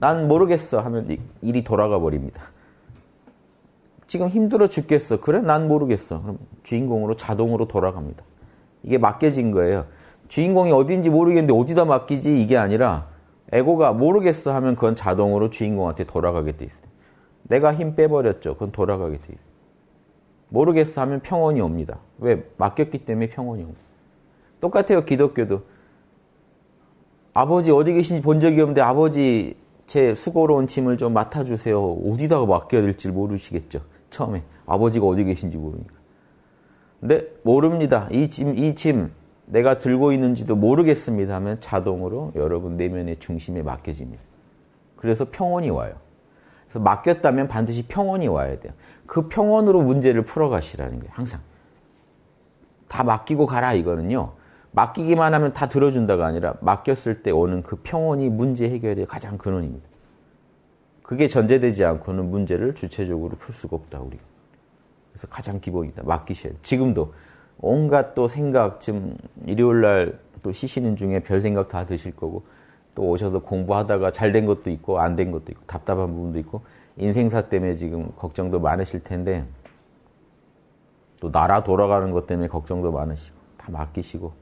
난 모르겠어 하면 일이 돌아가 버립니다. 지금 힘들어 죽겠어. 그래? 난 모르겠어. 그럼 주인공으로 자동으로 돌아갑니다. 이게 맡겨진 거예요. 주인공이 어디인지 모르겠는데 어디다 맡기지 이게 아니라 에고가 모르겠어 하면 그건 자동으로 주인공한테 돌아가게 돼 있어요. 내가 힘 빼버렸죠. 그건 돌아가게 돼 있어요. 모르겠어 하면 평온이 옵니다. 왜? 맡겼기 때문에 평온이 옵니다. 똑같아요. 기독교도. 아버지 어디 계신지 본 적이 없는데 아버지 제 수고로운 짐을 좀 맡아주세요. 어디다가 맡겨야 될지 모르시겠죠. 처음에 아버지가 어디 계신지 모르니까. 근데 모릅니다. 이 짐, 이 짐 내가 들고 있는지도 모르겠습니다 하면 자동으로 여러분 내면의 중심에 맡겨집니다. 그래서 평온이 와요. 그래서 맡겼다면 반드시 평온이 와야 돼요. 그 평온으로 문제를 풀어가시라는 거예요. 항상. 다 맡기고 가라 이거는요. 맡기기만 하면 다 들어준다가 아니라 맡겼을 때 오는 그 평온이 문제 해결의 가장 근원입니다. 그게 전제되지 않고는 문제를 주체적으로 풀 수가 없다 우리 그래서 가장 기본이다. 맡기셔야 돼. 지금도 온갖 또 생각 지금 일요일 날 또 쉬시는 중에 별 생각 다 드실 거고 또 오셔서 공부하다가 잘 된 것도 있고 안 된 것도 있고 답답한 부분도 있고 인생사 때문에 지금 걱정도 많으실 텐데 또 나라 돌아가는 것 때문에 걱정도 많으시고 다 맡기시고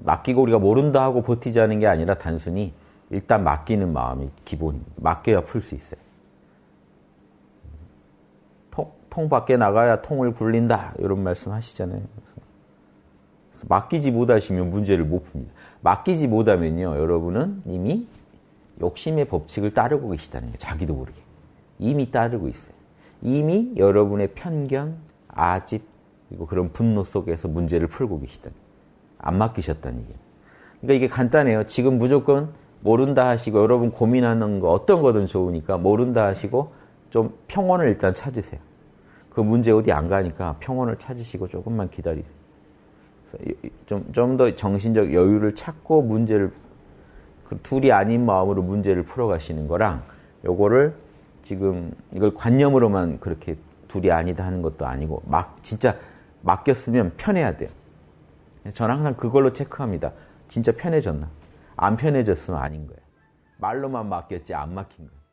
맡기고 우리가 모른다 하고 버티지 않은 게 아니라 단순히 일단 맡기는 마음이 기본 입니다 맡겨야 풀 수 있어요. 통, 통 밖에 나가야 통을 굴린다. 이런 말씀 하시잖아요. 맡기지 못하시면 문제를 못 풉니다. 맡기지 못하면요, 여러분은 이미 욕심의 법칙을 따르고 계시다는 거예요. 자기도 모르게. 이미 따르고 있어요. 이미 여러분의 편견, 아집, 그리고 그런 분노 속에서 문제를 풀고 계시다는 거예요. 안 맡기셨다는 얘기예요. 그러니까 이게 간단해요. 지금 무조건 모른다 하시고 여러분 고민하는 거 어떤 거든 좋으니까 모른다 하시고 좀 평온을 일단 찾으세요. 그 문제 어디 안 가니까 평온을 찾으시고 조금만 기다리세요. 좀좀 더 정신적 여유를 찾고 문제를 그 둘이 아닌 마음으로 문제를 풀어가시는 거랑 요거를 지금 이걸 관념으로만 그렇게 둘이 아니다 하는 것도 아니고 막 진짜 맡겼으면 편해야 돼요. 네, 저는 항상 그걸로 체크합니다. 진짜 편해졌나? 안 편해졌으면 아닌 거예요. 말로만 맡겼지 안 막힌 거예요.